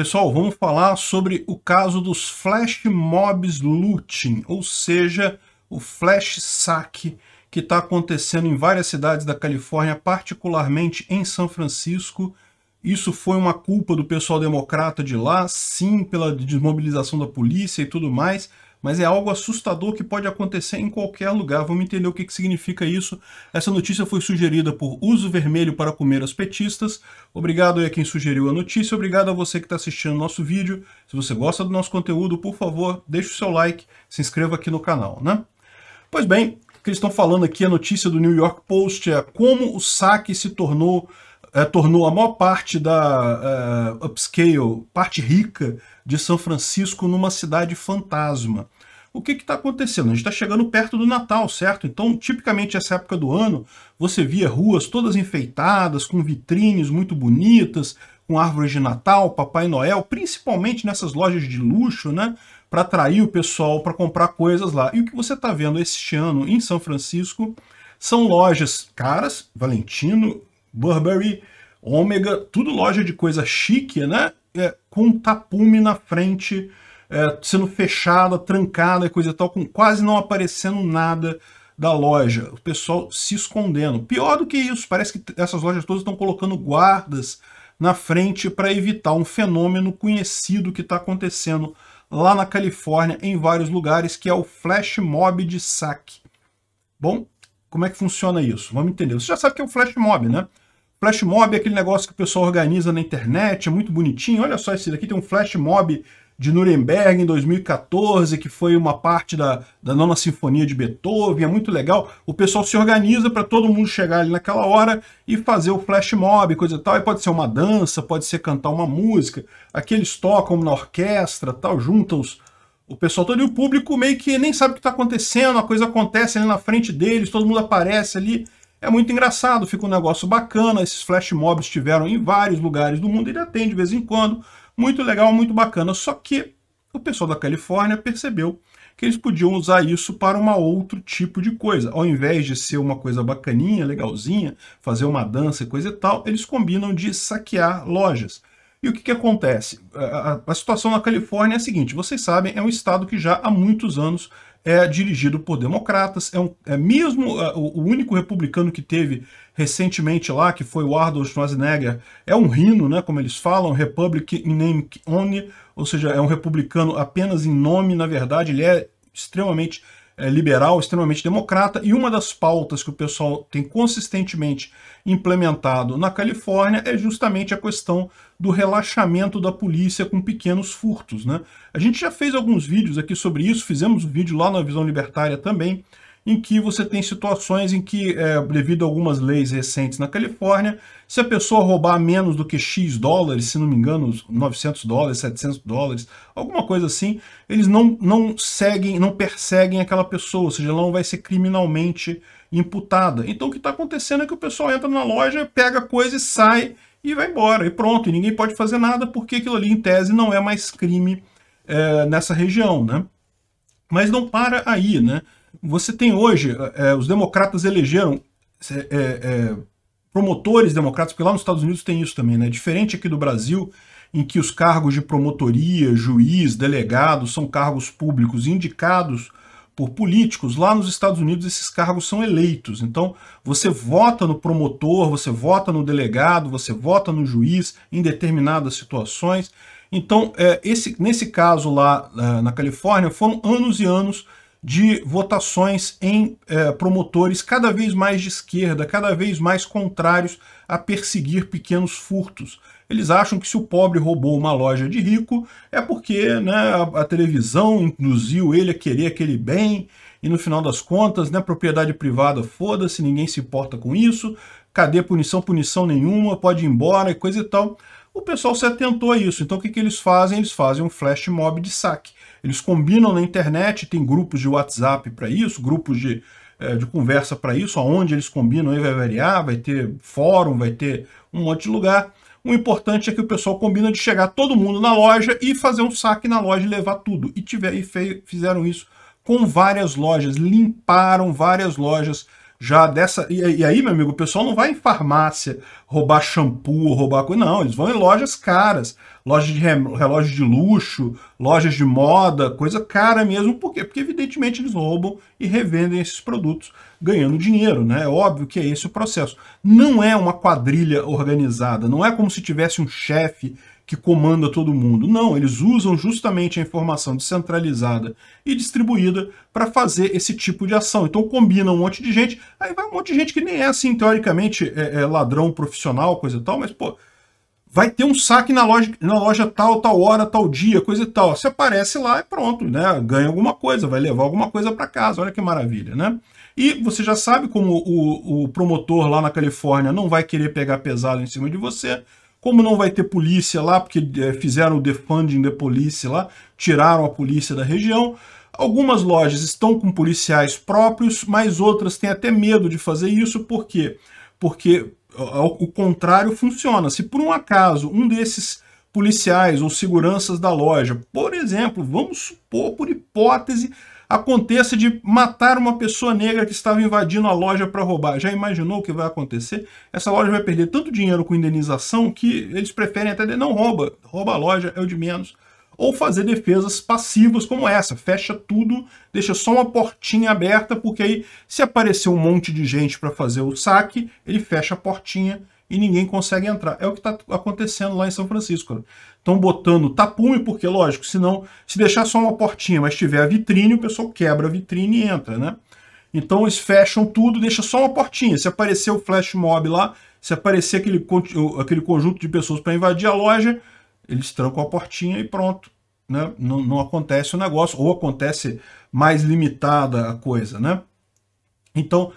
Pessoal, vamos falar sobre o caso dos flash mobs looting, ou seja, o flash saque que está acontecendo em várias cidades da Califórnia, particularmente em São Francisco. Isso foi uma culpa do pessoal democrata de lá, sim, pela desmobilização da polícia e tudo mais, mas é algo assustador que pode acontecer em qualquer lugar. Vamos entender o que, que significa isso. Essa notícia foi sugerida por Uso Vermelho para Comer as Petistas. Obrigado a quem sugeriu a notícia, obrigado a você que está assistindo nosso vídeo. Se você gosta do nosso conteúdo, por favor, deixe o seu like, se inscreva aqui no canal, né? Pois bem, o que eles estão falando aqui, a notícia do New York Post é como o saque se tornou é, tornou a maior parte da é, upscale, parte rica de São Francisco, numa cidade fantasma. O que está acontecendo? A gente está chegando perto do Natal, certo? Então, tipicamente, essa época do ano, você via ruas todas enfeitadas, com vitrines muito bonitas, com árvores de Natal, Papai Noel, principalmente nessas lojas de luxo, né? Para atrair o pessoal para comprar coisas lá. E o que você está vendo este ano em São Francisco são lojas caras, Valentino, Burberry, Ômega, tudo loja de coisa chique, né? É, com um tapume na frente, é, sendo fechada, trancada e coisa e tal, com quase não aparecendo nada da loja. O pessoal se escondendo. Pior do que isso, parece que essas lojas todas estão colocando guardas na frente para evitar um fenômeno conhecido que está acontecendo lá na Califórnia, em vários lugares, que é o flash mob de saque. Bom, como é que funciona isso? Vamos entender. Você já sabe que é um flash mob, né? Flash mob é aquele negócio que o pessoal organiza na internet, é muito bonitinho. Olha só, esse daqui tem um flash mob de Nuremberg em 2014, que foi uma parte da, da Nona Sinfonia de Beethoven, é muito legal. O pessoal se organiza para todo mundo chegar ali naquela hora e fazer o flash mob, coisa e tal. E pode ser uma dança, pode ser cantar uma música. Aqui eles tocam na orquestra, tal, juntam os, o pessoal todo e o público meio que nem sabe o que está acontecendo, a coisa acontece ali na frente deles, todo mundo aparece ali. É muito engraçado, fica um negócio bacana. Esses flash mobs estiveram em vários lugares do mundo, ele atende de vez em quando. Muito legal, muito bacana. Só que o pessoal da Califórnia percebeu que eles podiam usar isso para uma outro tipo de coisa. Ao invés de ser uma coisa bacaninha, legalzinha, fazer uma dança e coisa e tal, eles combinam de saquear lojas. E o que, que acontece? A, a, situação na Califórnia é a seguinte: vocês sabem, é um estado que já há muitos anos é dirigido por democratas, é, um, é mesmo é, o único republicano que teve recentemente lá, que foi o Arnold Schwarzenegger, é um rino, né, como eles falam, Republic in name only, ou seja, é um republicano apenas em nome, na verdade, ele é extremamente é, liberal, extremamente democrata, e uma das pautas que o pessoal tem consistentemente implementado na Califórnia é justamente a questão do relaxamento da polícia com pequenos furtos. Né? A gente já fez alguns vídeos aqui sobre isso, fizemos um vídeo lá na Visão Libertária também, em que você tem situações em que, é, devido a algumas leis recentes na Califórnia, se a pessoa roubar menos do que X dólares, se não me engano, 900 dólares, 700 dólares, alguma coisa assim, eles não, não seguem, não perseguem aquela pessoa, ou seja, ela não vai ser criminalmente imputada. Então o que está acontecendo é que o pessoal entra na loja, pega coisa e sai e vai embora, e pronto, e ninguém pode fazer nada porque aquilo ali, em tese, não é mais crime é, nessa região, né? Mas não para aí, né? Você tem hoje, é, é, os democratas elegeram é, é, é promotores democratas, porque lá nos Estados Unidos tem isso também, né? Diferente aqui do Brasil, em que os cargos de promotoria, juiz, delegado são cargos públicos indicados por políticos, lá nos Estados Unidos esses cargos são eleitos. Então, você vota no promotor, você vota no delegado, você vota no juiz em determinadas situações. Então, é, esse, nesse caso lá na Califórnia, foram anos e anos de votações em eh, promotores cada vez mais de esquerda, cada vez mais contrários a perseguir pequenos furtos. Eles acham que se o pobre roubou uma loja de rico é porque né, a, a televisão induziu ele a querer aquele bem e no final das contas, né, propriedade privada, foda-se, ninguém se importa com isso, cadê punição, punição nenhuma, pode ir embora e coisa e tal. O pessoal se atentou a isso, então o que, que eles fazem? Eles fazem um flash mob de saque. Eles combinam na internet, tem grupos de WhatsApp para isso, grupos de, é, de conversa para isso, aonde eles combinam, aí vai variar, vai ter fórum, vai ter um monte de lugar. O importante é que o pessoal combina de chegar todo mundo na loja e fazer um saque na loja e levar tudo. E, tiver, e fizeram isso com várias lojas, limparam várias lojas já dessa. E, e, aí, meu amigo, o pessoal não vai em farmácia roubar shampoo, roubar coisa. Não, eles vão em lojas caras, lojas de relógio de luxo, lojas de moda, coisa cara mesmo. Por quê? Porque, evidentemente, eles roubam e revendem esses produtos ganhando dinheiro, né? É óbvio que é esse o processo. Não é uma quadrilha organizada, não é como se tivesse um chefe que comanda todo mundo. Não, eles usam justamente a informação descentralizada e distribuída para fazer esse tipo de ação. Então combina um monte de gente, aí vai um monte de gente que nem é assim, teoricamente, é, é ladrão profissional, coisa e tal, mas, pô, vai ter um saque na loja, na loja tal, tal hora, tal dia, coisa e tal. Você aparece lá e pronto, né? Ganha alguma coisa, vai levar alguma coisa para casa. Olha que maravilha, né? E você já sabe como o, o promotor lá na Califórnia não vai querer pegar pesado em cima de você, como não vai ter polícia lá, porque é, fizeram o defunding da polícia lá, tiraram a polícia da região, Algumas lojas estão com policiais próprios, mas outras têm até medo de fazer isso, por quê? Porque o contrário funciona. Se por um acaso um desses policiais ou seguranças da loja, por exemplo, vamos supor por hipótese, aconteça de matar uma pessoa negra que estava invadindo a loja para roubar. Já imaginou o que vai acontecer? Essa loja vai perder tanto dinheiro com indenização que eles preferem até não rouba, rouba a loja, é o de menos. Ou fazer defesas passivas como essa, fecha tudo, deixa só uma portinha aberta, porque aí se aparecer um monte de gente para fazer o saque, ele fecha a portinha e ninguém consegue entrar. É o que está acontecendo lá em São Francisco. Estão né? botando tapume, porque, lógico, senão, se deixar só uma portinha, mas tiver a vitrine, o pessoal quebra a vitrine e entra, né? Então eles fecham tudo, deixa só uma portinha. Se aparecer o flash mob lá, se aparecer aquele, aquele conjunto de pessoas para invadir a loja, eles trancam a portinha e pronto. Né? Não, não acontece o negócio, ou acontece mais limitada a coisa, né? Então,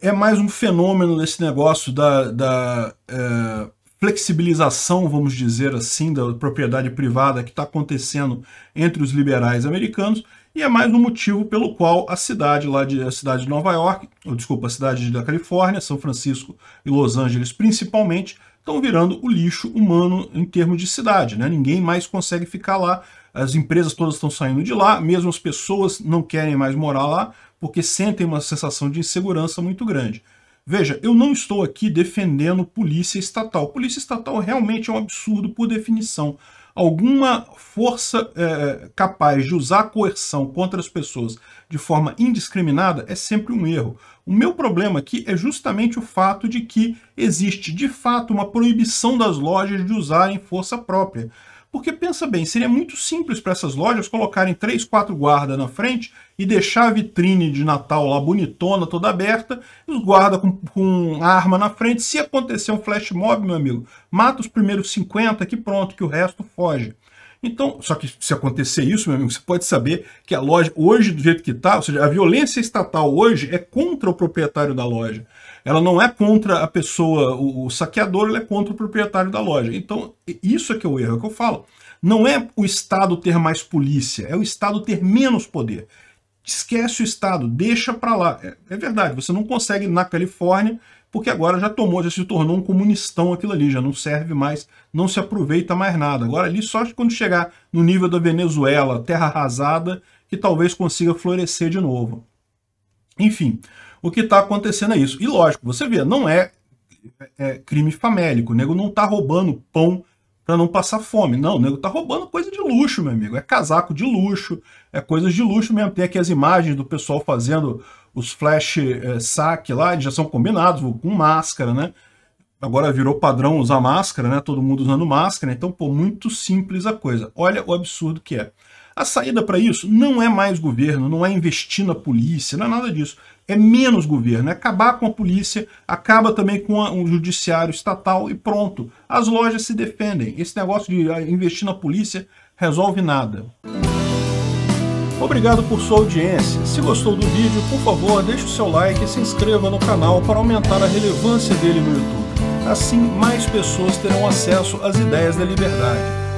é mais um fenômeno desse negócio da, da é, flexibilização, vamos dizer assim, da propriedade privada que está acontecendo entre os liberais americanos e é mais um motivo pelo qual a cidade lá de a cidade de Nova York, ou desculpa, a cidade da Califórnia, São Francisco e Los Angeles principalmente, estão virando o lixo humano em termos de cidade, né? Ninguém mais consegue ficar lá, as empresas todas estão saindo de lá, mesmo as pessoas não querem mais morar lá, porque sentem uma sensação de insegurança muito grande. Veja, eu não estou aqui defendendo polícia estatal. Polícia estatal realmente é um absurdo por definição. Alguma força é, capaz de usar coerção contra as pessoas de forma indiscriminada é sempre um erro. O meu problema aqui é justamente o fato de que existe, de fato, uma proibição das lojas de usarem força própria. Porque pensa bem, seria muito simples para essas lojas colocarem três, quatro guardas na frente e deixar a vitrine de Natal lá bonitona, toda aberta, e os guardas com, com arma na frente. Se acontecer um flash mob, meu amigo, mata os primeiros 50 que pronto, que o resto foge. Então, só que se acontecer isso, meu amigo, você pode saber que a loja, hoje, do jeito que está, ou seja, a violência estatal hoje é contra o proprietário da loja ela não é contra a pessoa, o, o saqueador, ela é contra o proprietário da loja. Então, isso é que é o erro, é o que eu falo. Não é o Estado ter mais polícia, é o Estado ter menos poder. Esquece o Estado, deixa para lá. É, é, verdade, você não consegue na Califórnia, porque agora já tomou, já se tornou um comunistão aquilo ali, já não serve mais, não se aproveita mais nada. Agora ali só quando chegar no nível da Venezuela, terra arrasada, que talvez consiga florescer de novo. Enfim, o que está acontecendo é isso. E lógico, você vê, não é, é, é crime famélico. O nego não está roubando pão para não passar fome. Não, o nego está roubando coisa de luxo, meu amigo. É casaco de luxo, é coisas de luxo mesmo. Tem aqui as imagens do pessoal fazendo os flash é, saque lá, eles já são combinados com máscara, né? Agora virou padrão usar máscara, né? Todo mundo usando máscara, então, pô, muito simples a coisa. Olha o absurdo que é. A saída para isso não é mais governo, não é investir na polícia, não é nada disso é menos governo, é acabar com a polícia, acaba também com o um judiciário estatal e pronto. As lojas se defendem. Esse negócio de ah, investir na polícia resolve nada. Obrigado por sua audiência. Se gostou do vídeo, por favor, deixe o seu like e se inscreva no canal para aumentar a relevância dele no YouTube. Assim, mais pessoas terão acesso às ideias da liberdade